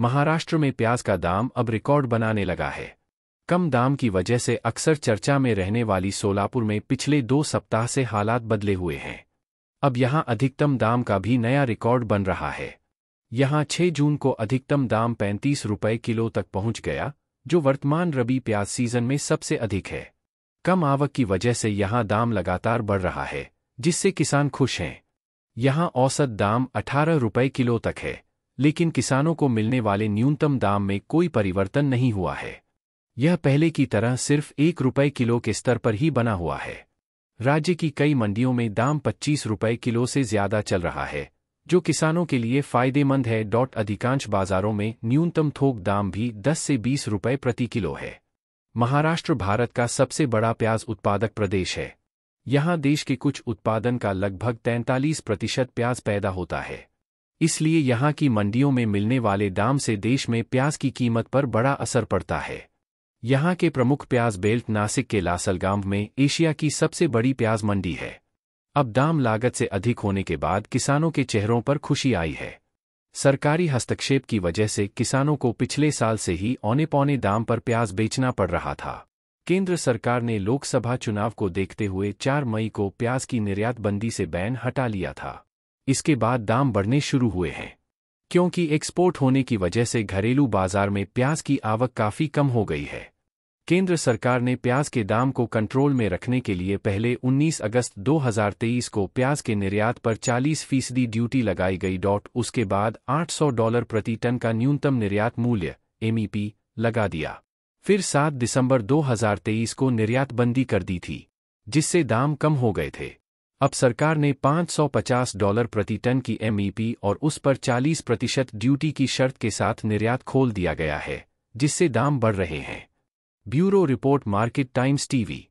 महाराष्ट्र में प्याज का दाम अब रिकॉर्ड बनाने लगा है कम दाम की वजह से अक्सर चर्चा में रहने वाली सोलापुर में पिछले दो सप्ताह से हालात बदले हुए हैं अब यहाँ अधिकतम दाम का भी नया रिकॉर्ड बन रहा है यहाँ 6 जून को अधिकतम दाम पैंतीस रुपये किलो तक पहुंच गया जो वर्तमान रबी प्याज सीजन में सबसे अधिक है कम आवक की वजह से यहाँ दाम लगातार बढ़ रहा है जिससे किसान खुश हैं यहाँ औसत दाम अठारह रुपये किलो तक है लेकिन किसानों को मिलने वाले न्यूनतम दाम में कोई परिवर्तन नहीं हुआ है यह पहले की तरह सिर्फ एक रुपये किलो के स्तर पर ही बना हुआ है राज्य की कई मंडियों में दाम पच्चीस रुपये किलो से ज्यादा चल रहा है जो किसानों के लिए फायदेमंद है डॉट अधिकांश बाजारों में न्यूनतम थोक दाम भी 10 से 20 रुपये प्रति किलो है महाराष्ट्र भारत का सबसे बड़ा प्याज उत्पादक प्रदेश है यहाँ देश के कुछ उत्पादन का लगभग 43 प्रतिशत प्याज पैदा होता है इसलिए यहाँ की मंडियों में मिलने वाले दाम से देश में प्याज की कीमत पर बड़ा असर पड़ता है यहाँ के प्रमुख प्याज बेल्ट नासिक के लासलगांव में एशिया की सबसे बड़ी प्याज मंडी है अब दाम लागत से अधिक होने के बाद किसानों के चेहरों पर खुशी आई है सरकारी हस्तक्षेप की वजह से किसानों को पिछले साल से ही औने पौने दाम पर प्याज बेचना पड़ रहा था केंद्र सरकार ने लोकसभा चुनाव को देखते हुए 4 मई को प्याज की निर्यात बंदी से बैन हटा लिया था इसके बाद दाम बढ़ने शुरू हुए हैं क्योंकि एक्सपोर्ट होने की वजह से घरेलू बाजार में प्याज की आवक काफ़ी कम हो गई है केंद्र सरकार ने प्याज के दाम को कंट्रोल में रखने के लिए पहले 19 अगस्त 2023 को प्याज के निर्यात पर 40 फीसदी ड्यूटी लगाई गई डॉट उसके बाद 800 डॉलर प्रति टन का न्यूनतम निर्यात मूल्य एमईपी e लगा दिया फिर 7 दिसंबर 2023 को निर्यात बंदी कर दी थी जिससे दाम कम हो गए थे अब सरकार ने 550 डॉलर प्रति टन की एमईपी e और उस पर 40 प्रतिशत ड्यूटी की शर्त के साथ निर्यात खोल दिया गया है जिससे दाम बढ़ रहे हैं bureau report market times TV